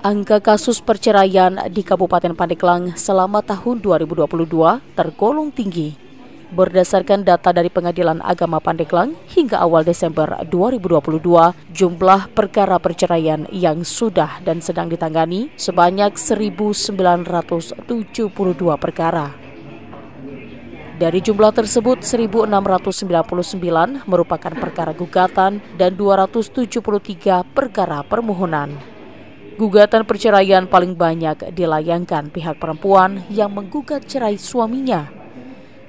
Angka kasus perceraian di Kabupaten Pandeglang selama tahun 2022 tergolong tinggi. Berdasarkan data dari Pengadilan Agama Pandeglang, hingga awal Desember 2022, jumlah perkara perceraian yang sudah dan sedang ditangani sebanyak 1.972 perkara. Dari jumlah tersebut, 1.699 merupakan perkara gugatan dan 273 perkara permohonan. Gugatan perceraian paling banyak dilayangkan pihak perempuan yang menggugat cerai suaminya.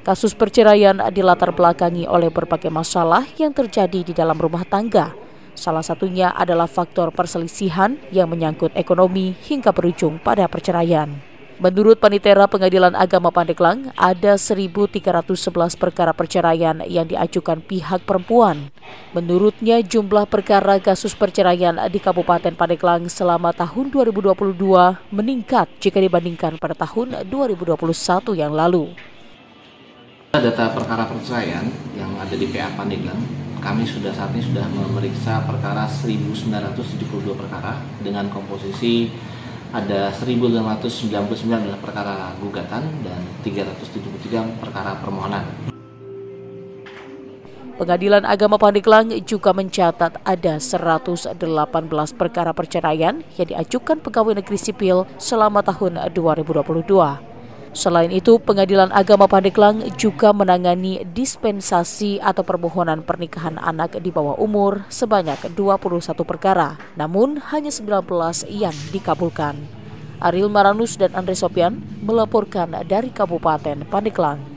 Kasus perceraian dilatar belakangi oleh berbagai masalah yang terjadi di dalam rumah tangga. Salah satunya adalah faktor perselisihan yang menyangkut ekonomi hingga berujung pada perceraian. Menurut Panitera Pengadilan Agama Pandeglang, ada 1.311 perkara perceraian yang diajukan pihak perempuan. Menurutnya, jumlah perkara kasus perceraian di Kabupaten Pandeglang selama tahun 2022 meningkat jika dibandingkan pada tahun 2021 yang lalu. Data perkara perceraian yang ada di PA Pandeglang kami sudah saat ini sudah memeriksa perkara 1972 perkara dengan komposisi ada 1599 adalah perkara gugatan dan 373 perkara permohonan. Pengadilan Agama Pandeglang juga mencatat ada 118 perkara perceraian yang diajukan pegawai negeri sipil selama tahun 2022. Selain itu, Pengadilan Agama Pandeglang juga menangani dispensasi atau permohonan pernikahan anak di bawah umur sebanyak 21 perkara, namun hanya 19 yang dikabulkan. Aril Maranus dan Andre Sopian melaporkan dari Kabupaten Pandeglang.